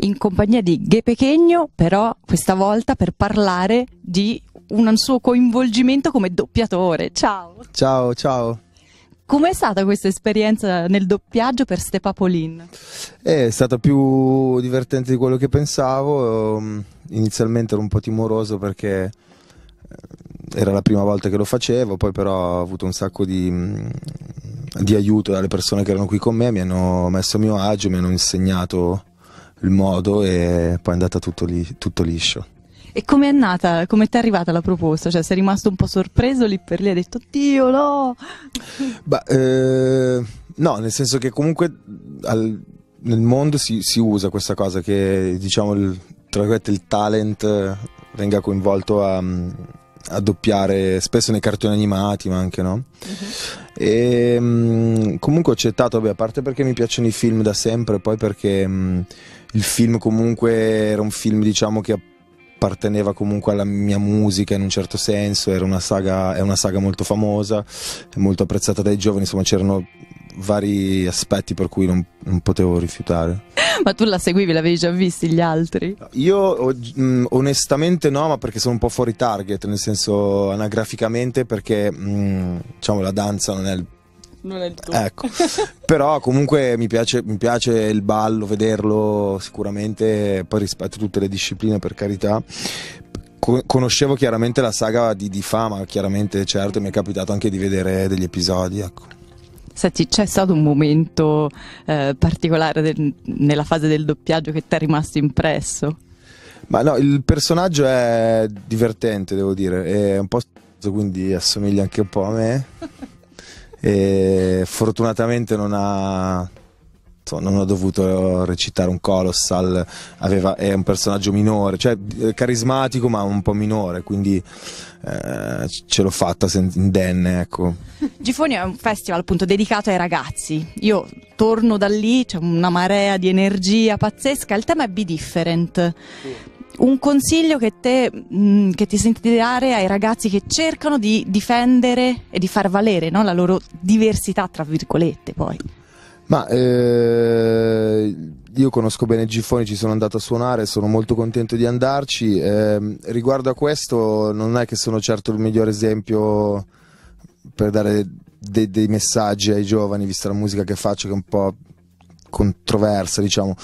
in compagnia di Ghe Pechegno, però questa volta per parlare di un suo coinvolgimento come doppiatore. Ciao! Ciao, ciao! Com'è stata questa esperienza nel doppiaggio per Polin? Eh, è stata più divertente di quello che pensavo, mm, inizialmente ero un po' timoroso perché eh, era la prima volta che lo facevo, poi però ho avuto un sacco di, mm, di aiuto dalle persone che erano qui con me, mi hanno messo a mio agio, mi hanno insegnato il modo e poi è andata tutto, li, tutto liscio. E come è nata, come ti è arrivata la proposta? Cioè sei rimasto un po' sorpreso lì per lì, hai detto Dio no! Beh, eh, no, nel senso che comunque al, nel mondo si, si, usa questa cosa che diciamo il, il talent eh, venga coinvolto a, a doppiare spesso nei cartoni animati, ma anche no. Uh-huh. E, mh, comunque ho accettato, vabbè, a parte perché mi piacciono i film da sempre, poi perché mh, mm, il film comunque era un film, diciamo, che apparteneva comunque alla mia musica in un certo senso, era una saga, è una saga molto famosa, molto apprezzata dai giovani, insomma c'erano vari aspetti per cui non non potevo rifiutare. Ma tu la seguivi, l'avevi già visti gli altri? Io mm, onestamente no, ma perché sono un po' fuori target, nel senso anagraficamente, perché mm, diciamo la danza non è il non è il tuo. Ecco. Però comunque mi piace, mi piace, il ballo, vederlo sicuramente, poi rispetto a tutte le discipline per carità. Conoscevo chiaramente la saga di, di Fama, chiaramente certo mi è capitato anche di vedere degli episodi, ecco. Senti, c'è stato un momento eh, particolare del, nella fase del doppiaggio che ti è rimasto impresso? Ma no, il personaggio è divertente, devo dire, è un po' st- quindi assomiglia anche un po' a me. e fortunatamente non ha fatto, non ho dovuto eh, recitare un colossal, aveva, è un personaggio minore, cioè eh, carismatico ma un po' minore, quindi eh, ce l'ho fatta indenne. Ecco. Gifoni è un festival appunto dedicato ai ragazzi, io torno da lì, c'è una marea di energia pazzesca, il tema è Be Different. Sì un consiglio che, te, mm, che, ti senti dare ai ragazzi che cercano di difendere e di far valere no? la loro diversità, tra virgolette, poi. Ma eh, io conosco bene Giffoni, ci sono andato a suonare, sono molto contento di andarci. Eh, riguardo a questo, non è che sono certo il miglior esempio per dare de dei messaggi ai giovani, vista la musica che faccio, che è un po' controversa, diciamo.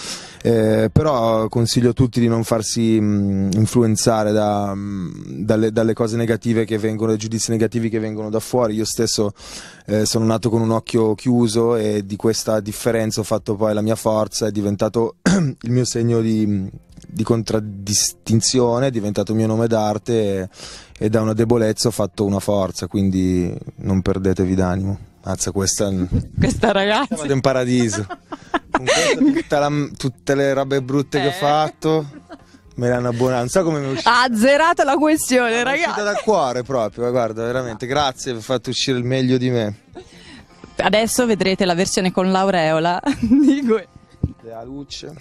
Eh, però consiglio a tutti di non farsi mh, mm, influenzare da, mh, mm, dalle, dalle, cose negative che vengono, dai giudizi negativi che vengono da fuori. Io stesso eh, sono nato con un occhio chiuso e di questa differenza ho fatto poi la mia forza, è diventato il mio segno di, di contraddistinzione, è diventato il mio nome d'arte e, e da una debolezza ho fatto una forza, quindi non perdetevi d'animo. Mazza, questa, questa ragazza. Siamo in paradiso la, tutte le robe brutte eh. che ho eh. fatto. Me l'hanno abbonata, non so come mi è uscita. Ha azzerato la questione, ragazzi. È uscita dal cuore proprio, guarda, veramente. Grazie per aver fatto uscire il meglio di me. Adesso vedrete la versione con l'aureola di la luce.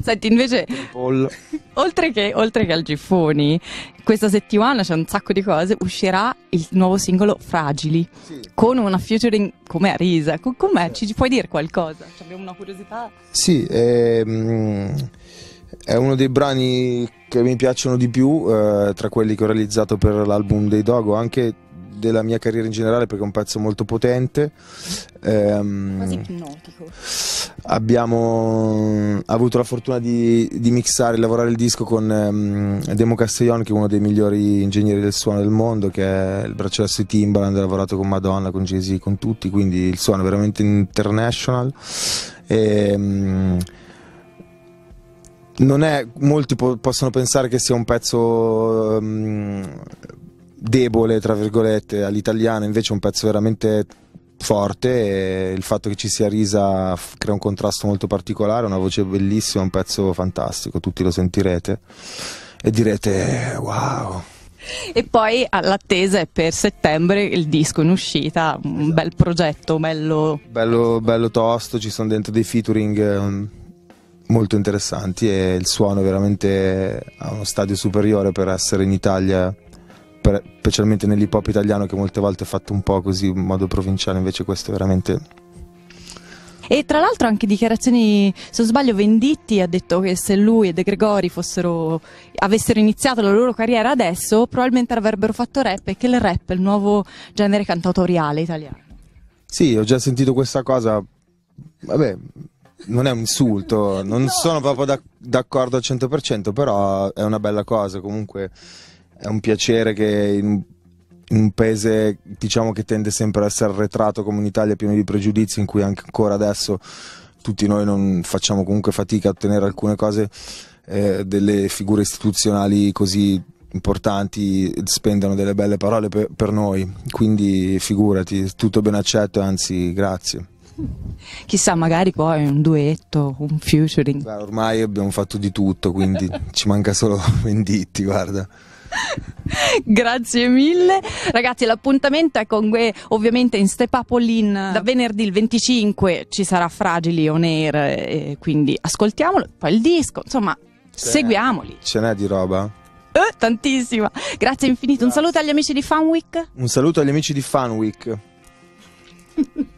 Senti, invece, oltre che, oltre che al Giffoni, questa settimana c'è un sacco di cose, uscirà il nuovo singolo Fragili, sì. con una featuring come Arisa. Com'è? Sì. Ci puoi dire qualcosa? Ci abbiamo una curiosità? Sì, ehm, è uno dei brani che mi piacciono di più, eh, tra quelli che ho realizzato per l'album dei Dogo, anche della mia carriera in generale perché è un pezzo molto potente. Ehm, Quasi ipnotico. Abbiamo avuto la fortuna di, di mixare e lavorare il disco con ehm, Demo Castellon, che è uno dei migliori ingegneri del suono del mondo, che è il braccialesso di Timbaland, ha lavorato con Madonna, con Jay-Z, con tutti, quindi il suono è veramente international. Ehm, non è, molti po possono pensare che sia un pezzo um, debole, tra virgolette, all'italiano invece è un pezzo veramente forte e il fatto che ci sia Risa crea un contrasto molto particolare, una voce bellissima, un pezzo fantastico, tutti lo sentirete e direte wow. E poi all'attesa è per settembre il disco in uscita, un esatto. bel progetto, bello... bello... bello... tosto, ci sono dentro dei featuring ehm, molto interessanti e il suono veramente a uno stadio superiore per essere in Italia per, specialmente nell'hip hop italiano che molte volte è fatto un po' così in modo provinciale, invece questo è veramente e tra l'altro anche dichiarazioni, se non sbaglio, Venditti ha detto che se lui e De Gregori fossero, avessero iniziato la loro carriera adesso, probabilmente avrebbero fatto rap e che il rap è il nuovo genere cantatoriale italiano. Sì, ho già sentito questa cosa, vabbè, non è un insulto, non no. sono proprio d'accordo al 100%, però è una bella cosa comunque è un piacere che in, in un paese diciamo, che tende sempre ad essere arretrato come un'Italia pieno di pregiudizi in cui anche ancora adesso tutti noi non facciamo comunque fatica a ottenere alcune cose eh, delle figure istituzionali così importanti spendono delle belle parole per, per noi quindi figurati tutto ben accetto anzi grazie chissà magari poi un duetto un futuring Beh, ormai abbiamo fatto di tutto quindi ci manca solo Venditti guarda Grazie mille. Ragazzi, l'appuntamento è con Gue, ovviamente in Step Up All In. Da venerdì il 25 ci sarà Fragili on air, eh, quindi ascoltiamolo, poi il disco, insomma, ce seguiamoli. Ce n'è di roba? Eh, tantissima. Grazie infinito. Grazie. Un saluto agli amici di Fun Week. Un saluto agli amici di Fun Week.